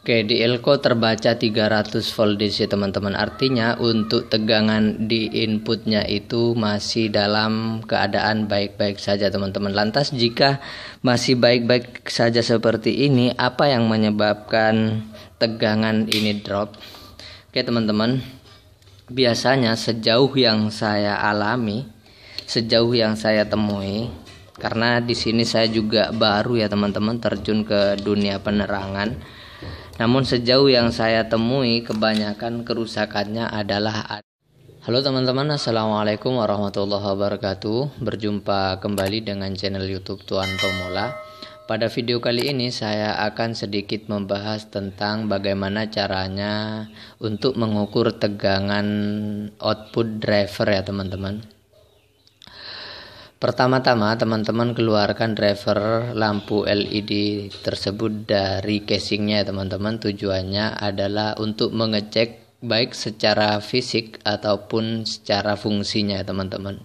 Oke, di elko terbaca 300 volt DC teman-teman. Artinya untuk tegangan di inputnya itu masih dalam keadaan baik-baik saja teman-teman. Lantas jika masih baik-baik saja seperti ini, apa yang menyebabkan tegangan ini drop? Oke, teman-teman. Biasanya sejauh yang saya alami, sejauh yang saya temui, karena di sini saya juga baru ya teman-teman terjun ke dunia penerangan namun sejauh yang saya temui kebanyakan kerusakannya adalah Halo teman-teman, Assalamualaikum warahmatullahi wabarakatuh Berjumpa kembali dengan channel youtube Tuan Tomola Pada video kali ini saya akan sedikit membahas tentang bagaimana caranya Untuk mengukur tegangan output driver ya teman-teman Pertama-tama teman-teman keluarkan driver lampu LED tersebut dari casingnya ya, teman-teman Tujuannya adalah untuk mengecek baik secara fisik ataupun secara fungsinya ya, teman-teman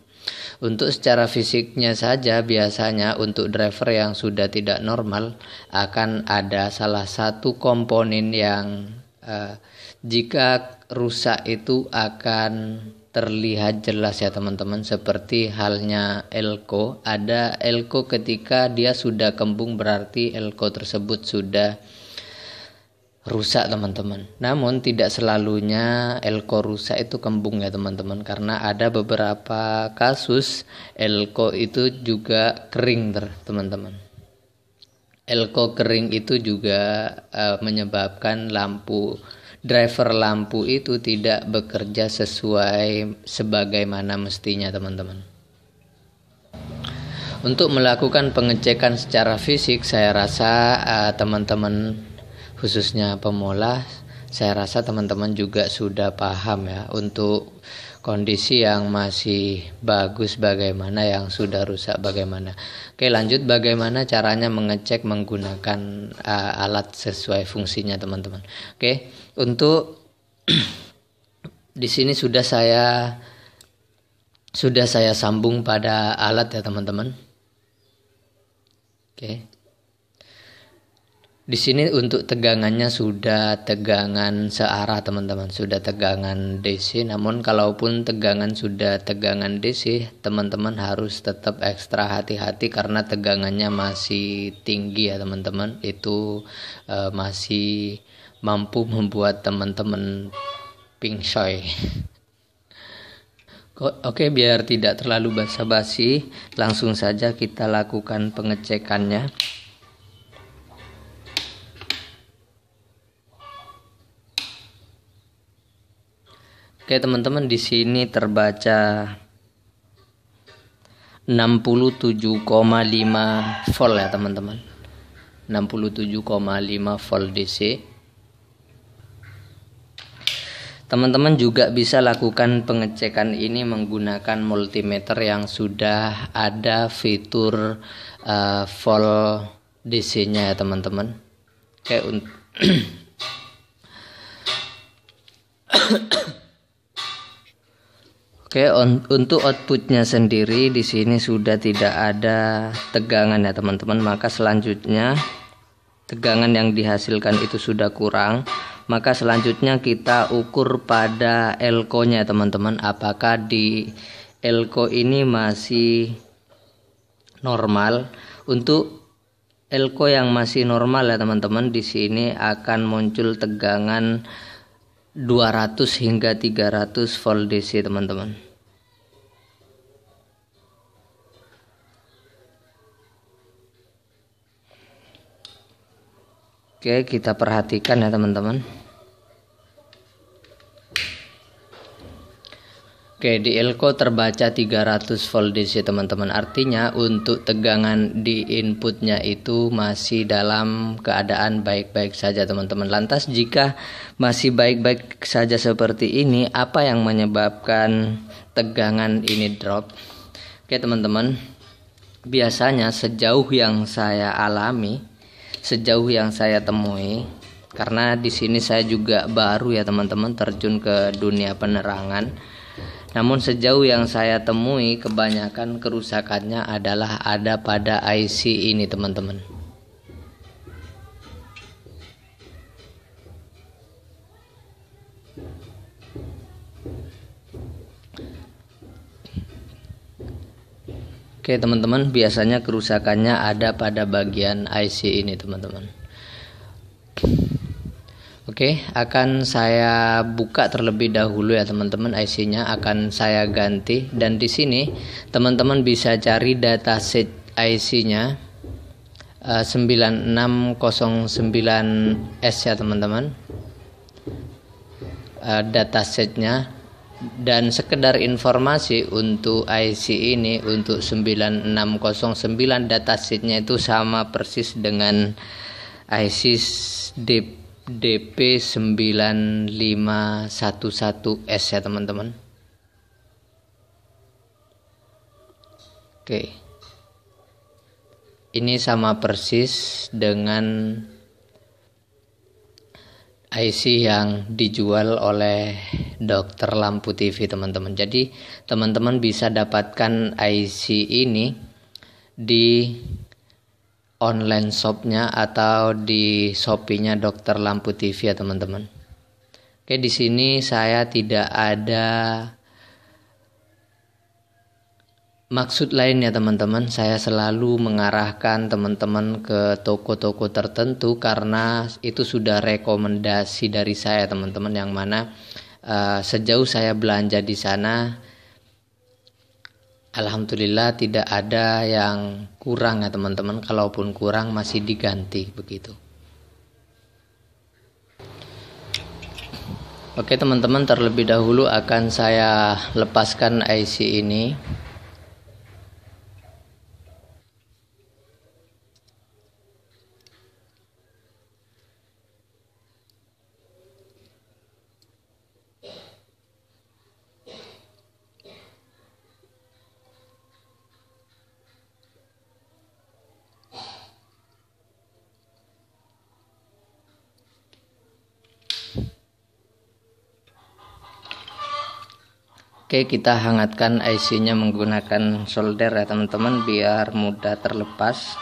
untuk secara fisiknya saja biasanya untuk driver yang sudah tidak normal akan ada salah satu komponen yang eh, jika rusak itu akan terlihat jelas ya teman-teman seperti halnya elko ada elko ketika dia sudah kembung berarti elko tersebut sudah rusak teman-teman namun tidak selalunya elko rusak itu kembung ya teman-teman karena ada beberapa kasus elko itu juga kering teman-teman elko kering itu juga uh, menyebabkan lampu driver lampu itu tidak bekerja sesuai sebagaimana mestinya teman-teman. Untuk melakukan pengecekan secara fisik, saya rasa eh, teman-teman uh, khususnya pemula, saya rasa teman-teman juga sudah paham ya untuk kondisi yang masih bagus bagaimana, yang sudah rusak bagaimana. Oke, lanjut bagaimana caranya mengecek menggunakan uh, alat sesuai fungsinya, teman-teman. Oke, untuk di sini sudah saya sudah saya sambung pada alat ya, teman-teman. Oke. Di sini untuk tegangannya sudah tegangan searah teman-teman, sudah tegangan DC. Namun kalaupun tegangan sudah tegangan DC, teman-teman harus tetap ekstra hati-hati karena tegangannya masih tinggi ya teman-teman. Itu uh, masih mampu membuat teman-teman pink shoy. Oke, biar tidak terlalu basa-basi, langsung saja kita lakukan pengecekannya. Oke teman-teman di sini terbaca 67,5 volt ya teman-teman 67,5 volt DC Teman-teman juga bisa lakukan pengecekan ini menggunakan multimeter yang sudah ada fitur uh, volt DC-nya ya teman-teman. Oke, Oke, on, untuk outputnya sendiri di sini sudah tidak ada tegangan ya teman-teman. Maka selanjutnya tegangan yang dihasilkan itu sudah kurang. Maka selanjutnya kita ukur pada elko-nya teman-teman. Apakah di elko ini masih normal? Untuk elko yang masih normal ya teman-teman, di sini akan muncul tegangan 200 hingga 300 volt DC teman-teman Oke, kita perhatikan ya teman-teman. Oke, di elko terbaca 300 volt DC teman-teman. Artinya untuk tegangan di inputnya itu masih dalam keadaan baik-baik saja teman-teman. Lantas jika masih baik-baik saja seperti ini, apa yang menyebabkan tegangan ini drop? Oke, teman-teman. Biasanya sejauh yang saya alami sejauh yang saya temui karena di sini saya juga baru ya teman-teman terjun ke dunia penerangan. Namun sejauh yang saya temui kebanyakan kerusakannya adalah ada pada IC ini teman-teman. Oke teman-teman, biasanya kerusakannya ada pada bagian IC ini teman-teman. Oke, akan saya buka terlebih dahulu ya teman-teman IC-nya akan saya ganti dan di sini teman-teman bisa cari set IC-nya 9609S ya teman-teman. Uh, eh, nya dan sekedar informasi untuk IC ini untuk 9609 data sheetnya itu sama persis dengan IC DP 9511S ya teman-teman Oke ini sama persis dengan IC yang dijual oleh dokter lampu TV teman-teman. Jadi teman-teman bisa dapatkan IC ini di online shopnya atau di shopee-nya dokter lampu TV ya teman-teman. Oke di sini saya tidak ada Maksud lain ya teman-teman, saya selalu mengarahkan teman-teman ke toko-toko tertentu karena itu sudah rekomendasi dari saya teman-teman yang mana uh, sejauh saya belanja di sana alhamdulillah tidak ada yang kurang ya teman-teman, kalaupun kurang masih diganti begitu. Oke teman-teman, terlebih dahulu akan saya lepaskan IC ini. Oke kita hangatkan IC nya menggunakan solder ya teman-teman biar mudah terlepas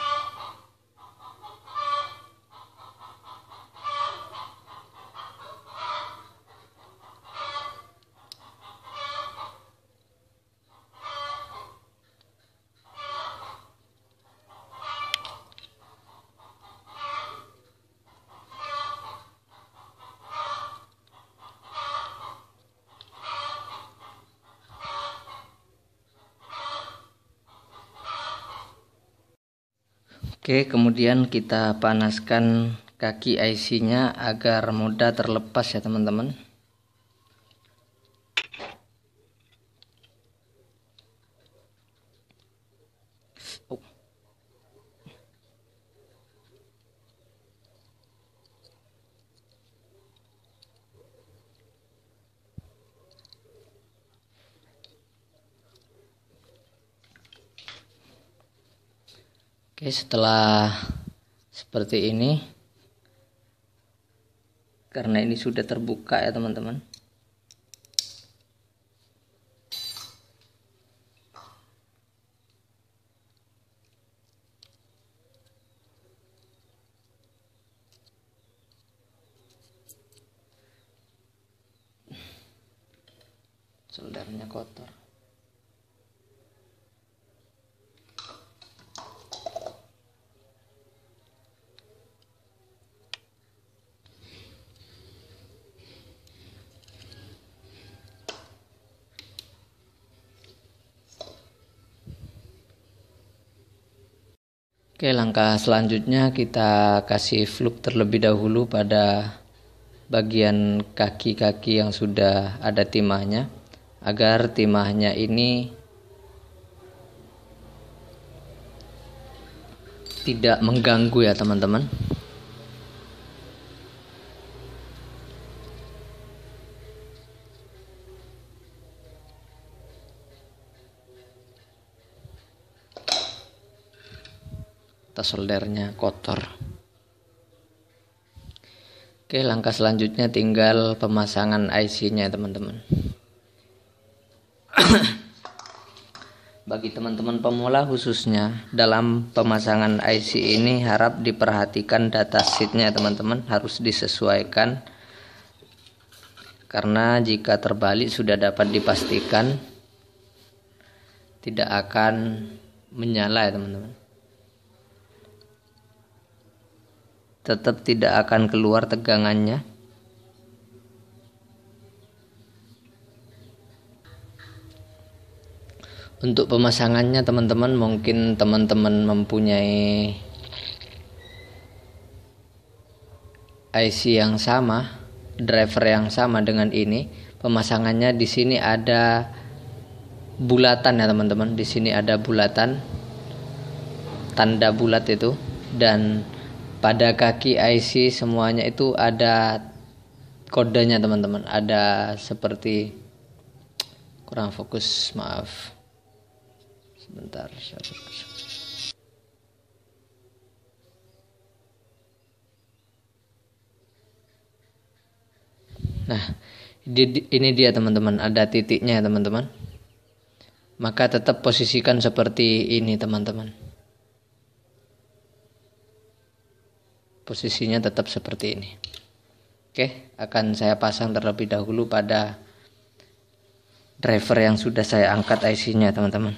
Oke, kemudian kita panaskan kaki IC-nya agar mudah terlepas ya teman-teman. Oke, setelah seperti ini karena ini sudah terbuka ya, teman-teman. soldernya kotor Oke, langkah selanjutnya kita kasih fluk terlebih dahulu pada bagian kaki-kaki yang sudah ada timahnya agar timahnya ini tidak mengganggu ya teman-teman. tas soldernya kotor oke langkah selanjutnya tinggal pemasangan IC nya teman-teman bagi teman-teman pemula khususnya dalam pemasangan IC ini harap diperhatikan datasheetnya teman-teman harus disesuaikan karena jika terbalik sudah dapat dipastikan tidak akan menyala ya teman-teman tetap tidak akan keluar tegangannya. Untuk pemasangannya teman-teman mungkin teman-teman mempunyai IC yang sama, driver yang sama dengan ini. Pemasangannya di sini ada bulatan ya teman-teman. Di sini ada bulatan tanda bulat itu dan pada kaki IC semuanya itu ada kodenya teman-teman ada seperti kurang fokus maaf sebentar Nah, ini dia teman-teman, ada titiknya teman-teman. Maka tetap posisikan seperti ini teman-teman. posisinya tetap seperti ini oke akan saya pasang terlebih dahulu pada driver yang sudah saya angkat IC nya teman-teman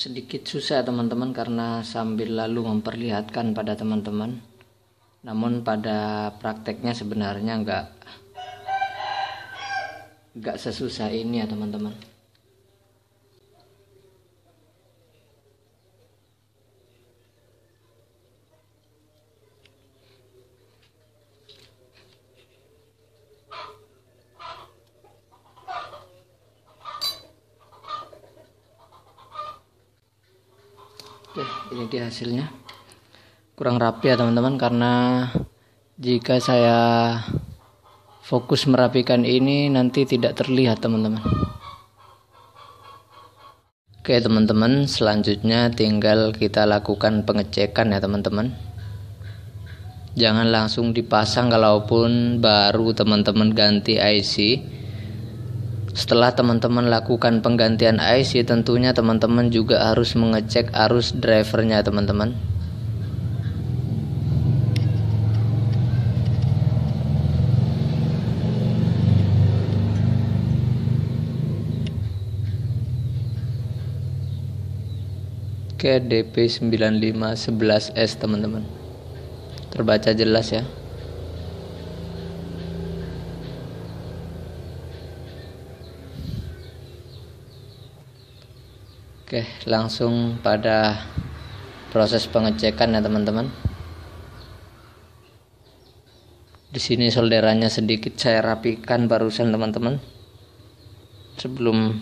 sedikit susah teman-teman karena sambil lalu memperlihatkan pada teman-teman namun pada prakteknya sebenarnya nggak nggak sesusah ini ya teman-teman Oke, ini dia hasilnya kurang rapi ya teman-teman karena jika saya fokus merapikan ini nanti tidak terlihat teman-teman. Oke teman-teman, selanjutnya tinggal kita lakukan pengecekan ya teman-teman. Jangan langsung dipasang kalaupun baru teman-teman ganti IC setelah teman-teman lakukan penggantian IC, tentunya teman-teman juga harus mengecek arus drivernya, teman-teman. Oke, DP 9511S, teman-teman. Terbaca jelas ya. Oke, langsung pada proses pengecekan ya teman-teman. Di sini solderannya sedikit saya rapikan barusan teman-teman. Sebelum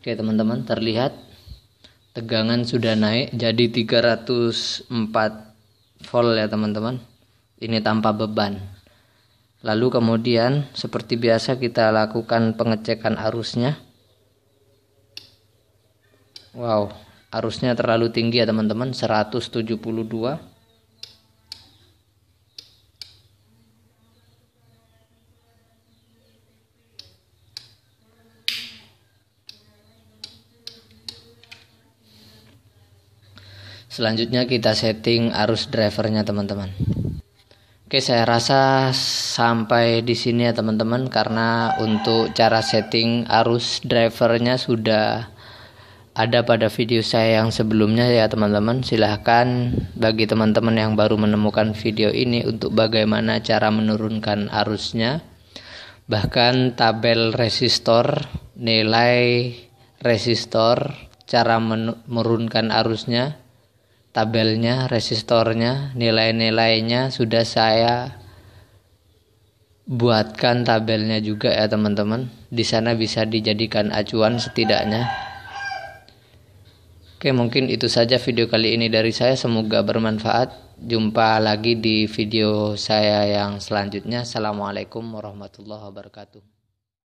Oke teman-teman terlihat tegangan sudah naik jadi 304 volt ya teman-teman ini tanpa beban. Lalu kemudian seperti biasa kita lakukan pengecekan arusnya. Wow, arusnya terlalu tinggi ya teman-teman, 172. Selanjutnya kita setting arus drivernya teman-teman. Oke, saya rasa sampai di sini ya teman-teman karena untuk cara setting arus drivernya sudah ada pada video saya yang sebelumnya ya teman-teman. Silahkan bagi teman-teman yang baru menemukan video ini untuk bagaimana cara menurunkan arusnya. Bahkan tabel resistor, nilai resistor, cara menurunkan arusnya tabelnya, resistornya, nilai-nilainya sudah saya buatkan tabelnya juga ya teman-teman. Di sana bisa dijadikan acuan setidaknya. Oke, mungkin itu saja video kali ini dari saya. Semoga bermanfaat. Jumpa lagi di video saya yang selanjutnya. Assalamualaikum warahmatullahi wabarakatuh.